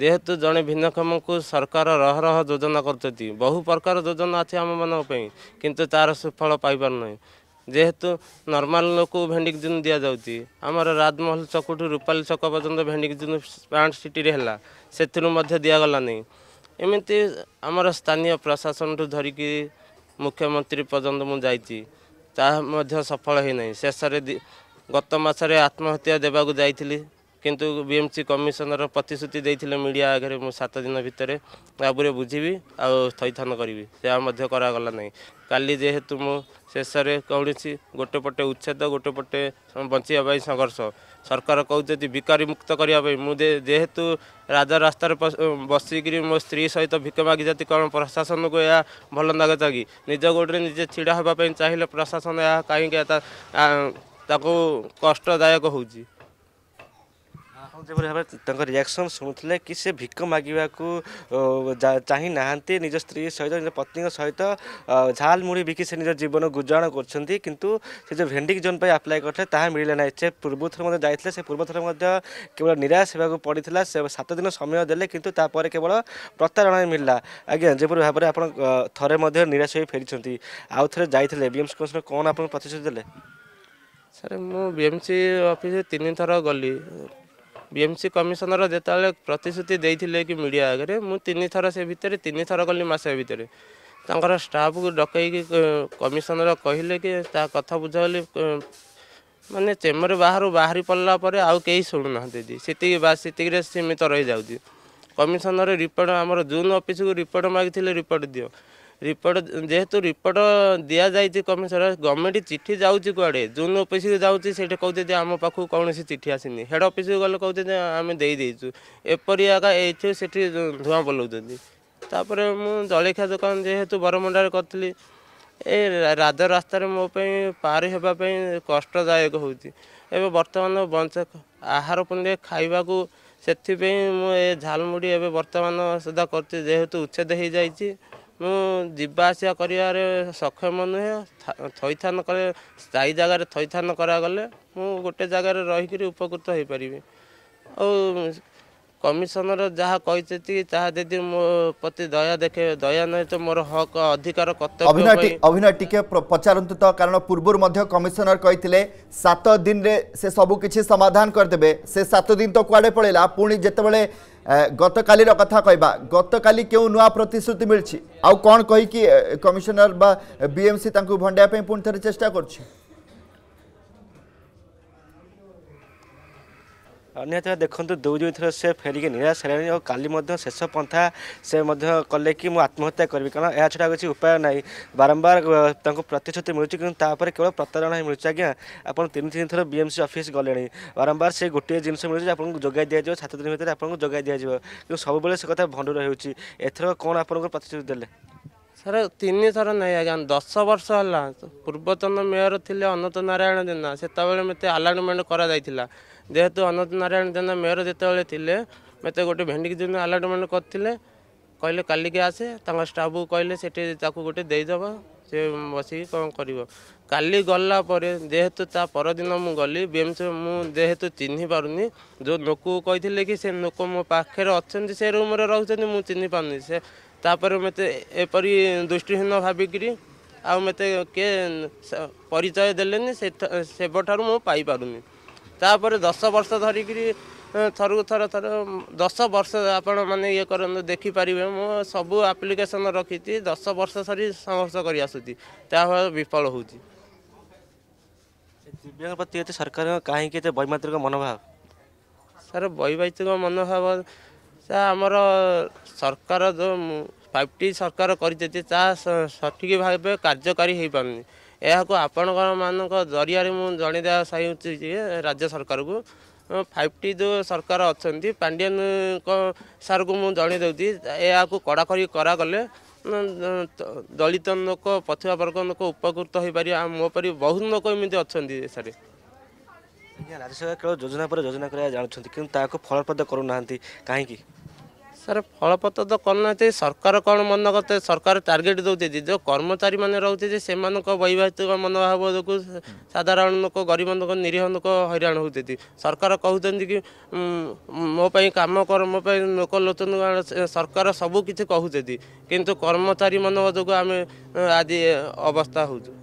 ଯେହେତୁ ଜଣେ ଭିନ୍ନକ୍ଷମକୁ ସରକାର ରହରହ ଯୋଜନା କରୁଛନ୍ତି ବହୁ ପ୍ରକାର ଯୋଜନା ଅଛି ଆମମାନଙ୍କ ପାଇଁ କିନ୍ତୁ ତା'ର ସୁଫଳ ପାଇପାରୁନାହିଁ ଯେହେତୁ ନର୍ମାଲ ଲୋକ ଭେଣ୍ଡିକିଜୁନ ଦିଆଯାଉଛି ଆମର ରାଜମହଲ ଚକଠୁ ରୁପାଲି ଚକ ପର୍ଯ୍ୟନ୍ତ ଭେଣ୍ଡିକିଜୁନ ପ୍ଲାଣ୍ଟ ସିଟିରେ ହେଲା ସେଥିରୁ ମଧ୍ୟ ଦିଆଗଲାନି ଏମିତି ଆମର ସ୍ଥାନୀୟ ପ୍ରଶାସନଠୁ ଧରିକି ମୁଖ୍ୟମନ୍ତ୍ରୀ ପର୍ଯ୍ୟନ୍ତ ମୁଁ ଯାଇଛି ତାହା ମଧ୍ୟ ସଫଳ ହୋଇନାହିଁ ଶେଷରେ ଗତ ମାସରେ ଆତ୍ମହତ୍ୟା ଦେବାକୁ ଯାଇଥିଲି କିନ୍ତୁ ବିଏମ୍ସି କମିଶନର ପ୍ରତିଶ୍ରୁତି ଦେଇଥିଲେ ମିଡ଼ିଆ ଆଗରେ ମୁଁ ସାତ ଦିନ ଭିତରେ ଆପରେ ବୁଝିବି ଆଉ ସ୍ଥଗିଥାନ କରିବି ସେହା ମଧ୍ୟ କରାଗଲା ନାହିଁ କାଲି ଯେହେତୁ ମୁଁ ଶେଷରେ କୌଣସି ଗୋଟେ ପଟେ ଉଚ୍ଛେଦ ଗୋଟେ ପଟେ ବଞ୍ଚିବା ପାଇଁ ସଂଘର୍ଷ ସରକାର କହୁଛନ୍ତି ଭିକାରୀ ମୁକ୍ତ କରିବା ପାଇଁ ମୁଁ ଯେହେତୁ ରାଜା ରାସ୍ତାରେ ବସିକିରି ମୋ ସ୍ତ୍ରୀ ସହିତ ଭିକ ମାଗିଛନ୍ତି କ'ଣ ପ୍ରଶାସନକୁ ଏହା ଭଲ ଲାଗୁଛି କି ନିଜ ଗୋଡ଼ରେ ନିଜେ ଛିଡ଼ା ହେବା ପାଇଁ ଚାହିଁଲେ ପ୍ରଶାସନ ଏହା କାହିଁକି ତାକୁ କଷ୍ଟଦାୟକ ହେଉଛି ଆପଣ ଯେପରି ଭାବରେ ତାଙ୍କ ରିଆକ୍ସନ୍ ଶୁଣୁଥିଲେ କି ସେ ଭିକ ମାଗିବାକୁ ଚାହିଁ ନାହାନ୍ତି ନିଜ ସ୍ତ୍ରୀ ସହିତ ନିଜ ପତ୍ନୀଙ୍କ ସହିତ ଝାଲ ମୁଢ଼ି ବିକି ସେ ନିଜ ଜୀବନ ଗୁଜାରଣ କରୁଛନ୍ତି କିନ୍ତୁ ସେ ଯେଉଁ ଭେଣ୍ଡିଂ ଜୋନ୍ ପାଇଁ ଆପ୍ଲାଏ କରିଥିଲେ ତାହା ମିଳିଲା ନାହିଁ ସେ ପୂର୍ବଥର ମଧ୍ୟ ଯାଇଥିଲେ ସେ ପୂର୍ବଥର ମଧ୍ୟ କେବଳ ନିରାଶ ହେବାକୁ ପଡ଼ିଥିଲା ସେ ସାତ ଦିନ ସମୟ ଦେଲେ କିନ୍ତୁ ତାପରେ କେବଳ ପ୍ରତାରଣା ମିଳିଲା ଆଜ୍ଞା ଯେପରି ଭାବରେ ଆପଣ ଥରେ ମଧ୍ୟ ନିରାଶ ହୋଇ ଫେରିଛନ୍ତି ଆଉ ଥରେ ଯାଇଥିଲେ ବିଏମ୍ସି କମିଶନର କ'ଣ ଆପଣ ପ୍ରତିଶ୍ରୁତି ଦେଲେ ସାର୍ ମୁଁ ବିଏମ୍ସି ଅଫିସ୍ ତିନି ଥର ଗଲି ବିଏମ୍ସି କମିଶନର ଯେତେବେଳେ ପ୍ରତିଶ୍ରୁତି ଦେଇଥିଲେ କି ମିଡ଼ିଆ ଆଗରେ ମୁଁ ତିନିଥର ସେ ଭିତରେ ତିନି ଥର କଲି ମାସେ ଭିତରେ ତାଙ୍କର ଷ୍ଟାଫ୍କୁ ଡକେଇକି କମିଶନର କହିଲେ କି ତା କଥା ବୁଝାଇଲି ମାନେ ଚେମ୍ବର ବାହାରୁ ବାହାରି ପଡ଼ିଲା ପରେ ଆଉ କେହି ଶୁଣୁନାହାନ୍ତି ଦିଦି ସେତିକି ବା ସେତିକିରେ ସୀମିତ ରହିଯାଉଛି କମିଶନର ରିପୋର୍ଟ ଆମର ଜୁନ୍ ଅଫିସକୁ ରିପୋର୍ଟ ମାଗିଥିଲେ ରିପୋର୍ଟ ଦିଅ ରିପୋର୍ଟ ଯେହେତୁ ରିପୋର୍ଟ ଦିଆଯାଇଛି କମିଶନର ଗଭର୍ଣ୍ଣମେଣ୍ଟ ଚିଠି ଯାଉଛି କୁଆଡ଼େ ଜୁନ୍ ଅଫିସକୁ ଯାଉଛି ସେଇଠି କହୁଛନ୍ତି ଆମ ପାଖକୁ କୌଣସି ଚିଠି ଆସିନି ହେଡ଼ ଅଫିସକୁ ଗଲେ କହୁଛନ୍ତି ଆମେ ଦେଇଦେଇଛୁ ଏପରି ଆକା ଏଇଠୁ ସେଠି ଧୂଆଁ ବୋଲାଉଛନ୍ତି ତାପରେ ମୁଁ ଜଳଖିଆ ଦୋକାନ ଯେହେତୁ ବରମୁଣ୍ଡାରେ କରିଥିଲି ଏ ରାଜ ରାସ୍ତାରେ ମୋ ପାଇଁ ପାର ହେବା ପାଇଁ କଷ୍ଟଦାୟକ ହେଉଛି ଏବେ ବର୍ତ୍ତମାନ ବଞ୍ଚ ଆହାର ପୁଣିରେ ଖାଇବାକୁ ସେଥିପାଇଁ ମୁଁ ଏ ଝାଲମୁଢ଼ି ଏବେ ବର୍ତ୍ତମାନ ସୁଦ୍ଧା କରୁଛି ଯେହେତୁ ଉଚ୍ଛେଦ ହୋଇଯାଇଛି ମୁଁ ଯିବା ଆସିବା କରିବାରେ ସକ୍ଷମ ନୁହେଁ ଥଇଥାନ କରେ ସ୍ଥାୟୀ ଜାଗାରେ ଥଇଥାନ କରାଗଲେ ମୁଁ ଗୋଟେ ଜାଗାରେ ରହିକିରି ଉପକୃତ ହେଇପାରିବି ଆଉ କମିଶନର ଯାହା କହିଛନ୍ତି ତାହା ଯଦି ମୋ ପ୍ରତି ଦୟା ଦେଖେ ଦୟା ନୁହେଁ ତ ମୋର ହକ୍ ଅଧିକାର କର୍ତ୍ତବ୍ୟ ଅଭିନୟ ଟିକେ ପଚାରନ୍ତୁ ତ କାରଣ ପୂର୍ବରୁ ମଧ୍ୟ କମିଶନର କହିଥିଲେ ସାତ ଦିନରେ ସେ ସବୁ କିଛି ସମାଧାନ କରିଦେବେ ସେ ସାତ ଦିନ ତ କୁଆଡ଼େ ପଳେଇଲା ପୁଣି ଯେତେବେଳେ ଗତକାଲିର କଥା କହିବା ଗତକାଲି କେଉଁ ନୂଆ ପ୍ରତିଶ୍ରୁତି ମିଳିଛି ଆଉ କ'ଣ କହିକି କମିଶନର ବା ବିଏମ୍ସି ତାଙ୍କୁ ଭଣ୍ଡାଇବା ପାଇଁ ପୁଣି ଥରେ ଚେଷ୍ଟା କରୁଛି ଅନ୍ୟ ଥର ଦେଖନ୍ତୁ ଦୁଇ ଦୁଇ ଥର ସେ ଫେରିକି ନିରାଶ ହେଲାଣି ଆଉ କାଲି ମଧ୍ୟ ଶେଷ ପନ୍ଥା ସେ ମଧ୍ୟ କଲେ କି ମୁଁ ଆତ୍ମହତ୍ୟା କରିବି କାରଣ ଏହା ଛଡ଼ା କିଛି ଉପାୟ ନାହିଁ ବାରମ୍ବାର ତାଙ୍କୁ ପ୍ରତିଶ୍ରୁତି ମିଳୁଛି କିନ୍ତୁ ତାପରେ କେବଳ ପ୍ରତାରଣା ହିଁ ମିଳୁଛି ଆଜ୍ଞା ଆପଣ ତିନି ତିନି ଥର ବି ଏମ୍ ସି ଅଫିସ୍ ଗଲେଣି ବାରମ୍ବାର ସେ ଗୋଟିଏ ଜିନିଷ ମିଳୁଛି ଆପଣଙ୍କୁ ଯୋଗାଇ ଦିଆଯିବ ସାତ ଦିନ ଭିତରେ ଆପଣଙ୍କୁ ଯୋଗାଇ ଦିଆଯିବ କିନ୍ତୁ ସବୁବେଳେ ସେ କଥା ଭଣ୍ଡୁର ହେଉଛି ଏଥର କ'ଣ ଆପଣଙ୍କର ପ୍ରତିଶ୍ରୁତି ଦେଲେ ସାର୍ ତିନିଥର ନାହିଁ ଆଜ୍ଞା ଦଶ ବର୍ଷ ହେଲା ପୂର୍ବତନ ମେୟର ଥିଲେ ଅନନ୍ତ ନାରାୟଣ ଜେନା ସେତେବେଳେ ମୋତେ ଆଲାଟମେଣ୍ଟ କରାଯାଇଥିଲା ଯେହେତୁ ଅନନ୍ତ ନାରାୟଣ ଜେନା ମେୟର ଯେତେବେଳେ ଥିଲେ ମୋତେ ଗୋଟେ ଭେଣ୍ଡିକି ଯେଉଁ ଆଲାଟମେଣ୍ଟ କରିଥିଲେ କହିଲେ କାଲିକି ଆସେ ତାଙ୍କ ଷ୍ଟାଫ୍କୁ କହିଲେ ସେଠି ତାକୁ ଗୋଟେ ଦେଇଦେବ ସେ ବସିକି କ'ଣ କରିବ କାଲି ଗଲା ପରେ ଯେହେତୁ ତା ପରଦିନ ମୁଁ ଗଲି ବିଏମ୍ସି ମୁଁ ଯେହେତୁ ଚିହ୍ନିପାରୁନି ଯେଉଁ ଲୋକକୁ କହିଥିଲେ କି ସେ ଲୋକ ମୋ ପାଖରେ ଅଛନ୍ତି ସେ ରୁମ୍ରେ ରହୁଛନ୍ତି ମୁଁ ଚିହ୍ନିପାରୁନି ସେ ତାପରେ ମୋତେ ଏପରି ଦୃଷ୍ଟିହୀନ ଭାବିକିରି ଆଉ ମୋତେ କିଏ ପରିଚୟ ଦେଲେନି ସେ ସେବଠାରୁ ମୁଁ ପାଇପାରୁନି ତାପରେ ଦଶ ବର୍ଷ ଧରିକିରି ଥରକୁ ଥର ଥର ଦଶ ବର୍ଷ ଆପଣମାନେ ଇଏ କରନ୍ତୁ ଦେଖିପାରିବେ ମୁଁ ସବୁ ଆପ୍ଲିକେସନ୍ ରଖିଛି ଦଶ ବର୍ଷ ସରି ସଂଘର୍ଷ କରି ଆସୁଛି ତାହା ବିଫଳ ହେଉଛି ଦିବ୍ୟାଙ୍ଗ ପ୍ରତି ଏତେ ସରକାରଙ୍କ କାହିଁକି ଏତେ ବୈମାତ୍ରିକ ମନୋଭାବ ସାର୍ ବୈବାହିକ ମନୋଭାବ ସାର୍ ଆମର ସରକାର ଯେଉଁ ଫାଇଭ୍ ଟି ସରକାର କରିଛନ୍ତି ତାହା ସଠିକ ଭାବେ କାର୍ଯ୍ୟକାରୀ ହେଇପାରୁନି ଏହାକୁ ଆପଣଙ୍କ ମାନଙ୍କ ଜରିଆରେ ମୁଁ ଜଣାଇଦେବା ଚାହୁଁଛି ଯେ ରାଜ୍ୟ ସରକାରକୁ ଫାଇଭ୍ ଟି ଯେଉଁ ସରକାର ଅଛନ୍ତି ପାଣ୍ଡିଆନଙ୍କ ସାର୍କୁ ମୁଁ ଜଣେଇ ଦେଉଛି ଏହାକୁ କଡ଼ାକଡ଼ି କରାଗଲେ ଦଳିତ ଲୋକ ପଛୁଆ ବର୍ଗ ଲୋକ ଉପକୃତ ହୋଇପାରିବେ ଆଉ ମୋ ପରି ବହୁତ ଲୋକ ଏମିତି ଅଛନ୍ତି ସାର୍ ଆଜ୍ଞା ରାଜ୍ୟସଭା ଖେଳ ଯୋଜନା ପରେ ଯୋଜନା କରିବା ଜାଣୁଛନ୍ତି କିନ୍ତୁ ତାହାକୁ ଫଳପ୍ରଦ କରୁନାହାନ୍ତି କାହିଁକି ସାର୍ ଫଳପ୍ରଦ ତ କରୁନାହାନ୍ତି ସରକାର କ'ଣ ମନ କରୁଛନ୍ତି ସରକାର ଟାର୍ଗେଟ୍ ଦେଉଛନ୍ତି ଯେଉଁ କର୍ମଚାରୀମାନେ ରହୁଛନ୍ତି ସେମାନଙ୍କ ବୈବାହିକ ମନୋଭାବ ଯୋଗୁଁ ସାଧାରଣ ଲୋକ ଗରିବ ଲୋକ ନିରୀହ ଲୋକ ହଇରାଣ ହେଉଛନ୍ତି ସରକାର କହୁଛନ୍ତି କି ମୋ ପାଇଁ କାମ କର ମୋ ପାଇଁ ଲୋକ ଲୋଚନ ସରକାର ସବୁ କିଛି କହୁଛନ୍ତି କିନ୍ତୁ କର୍ମଚାରୀ ମନୋଭାବ ଯୋଗୁଁ ଆମେ ଆଜି ଅବସ୍ଥା ହେଉଛୁ